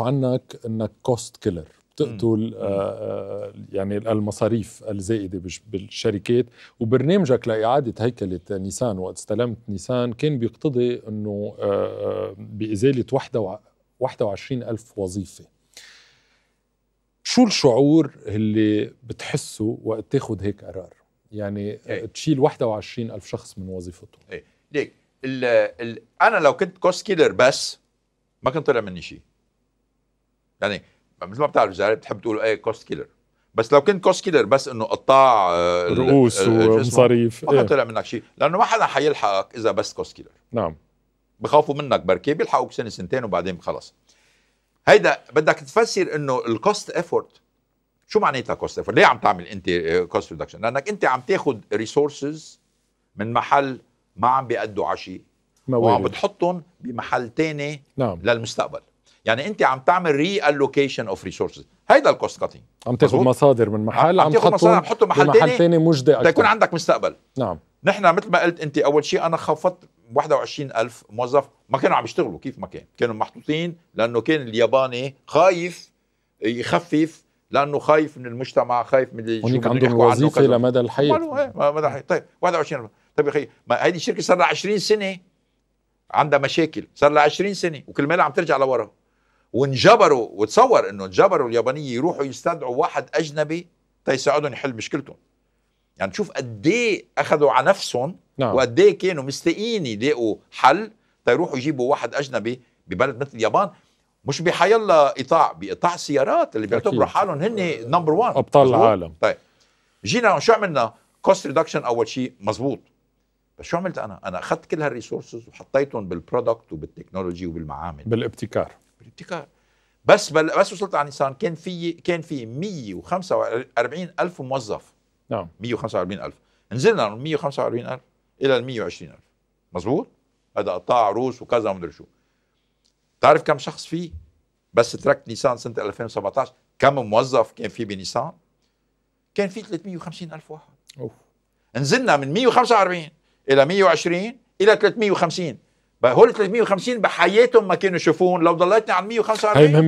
عنك انك كوست كيلر بتقتل آه، آه، يعني المصاريف الزائده بالشركات وبرنامجك لاعاده هيكله نيسان وقت استلمت نيسان كان بيقتضي انه آه، بازاله 21 ألف وظيفه شو الشعور اللي بتحسه وقت تاخذ هيك قرار يعني ايه. تشيل 21 ألف شخص من وظيفتهم ايه ليك انا لو كنت كوست كيلر بس ما كان طلع مني شيء يعني مثل ما بتعرف جاري بتحب تقول ايه كوست كيلر بس لو كنت كوست كيلر بس انه قطاع آه، رؤوس ومصاريف ما إيه. طلع منك شيء لانه ما حدا حيلحقك اذا بس كوست كيلر نعم بخافوا منك بركي بيلحقوك سنه سنتين وبعدين خلص هيدا بدك تفسر انه الكوست ايفورت شو معناتها كوست ايفورت؟ ليه عم تعمل انت كوست آه، ريدكشن؟ لانك انت عم تاخذ ريسورسز من محل ما عم بيأدوا عشي وعم بتحطهم بمحل تاني نعم. للمستقبل يعني انت عم تعمل ري الوكيشن اوف ريسورسز هيدا الكوست كاتنج عم تاخذ مصادر من محل عم تاخذ مصادر عم تحطه محل ثاني محل ثاني مجدي اكثر تكون عندك مستقبل نعم نحن مثل ما قلت انت اول شيء انا خفضت 21000 موظف ما كانوا عم يشتغلوا كيف ما كان كانوا محطوطين لانه كان الياباني خايف يخفف لانه خايف من المجتمع خايف من اللي هناك عندهم وظيفه لمدى الحياه مدى الحياه طيب 21 طيب يا اخي ما هيدي الشركه صار لها 20 سنه عندها مشاكل صار لها 20 سنه وكل مالها عم ترجع لورا وانجبروا وتصور انه انجبروا اليابانيه يروحوا يستدعوا واحد اجنبي تيساعدهم يحل مشكلتهم يعني شوف قد ايه اخذوا على نفسهم نعم. وقد ايه كانوا مستقين يلاقوا حل تيروحوا يجيبوا واحد اجنبي ببلد مثل اليابان مش الله قطاع بقطاع سيارات اللي بيعتبروا حالهم هن نمبر 1 ابطال العالم طيب جينا شو عملنا كوست ريدكشن اول شيء مزبوط بس شو عملت انا انا اخذت كل هالريسورسز وحطيتهم بالبرودكت وبالتكنولوجي وبالمعامل بالابتكار الابتكار بس بل بس وصلت على نيسان كان في كان في 145 الف موظف نعم 145 الف نزلنا من 145 الف الى ال 120 الف مزبوط هذا قطاع روس وكذا ادري شو تعرف كم شخص في بس تركت نيسان سنه 2017 كم موظف كان في بنيسان كان في 350 الف واحد أوف. نزلنا من 145 الى 120 الى 350 هول 350 بحياتهم ما كانوا يشوفون لو ضليتني على 145 هي مهمة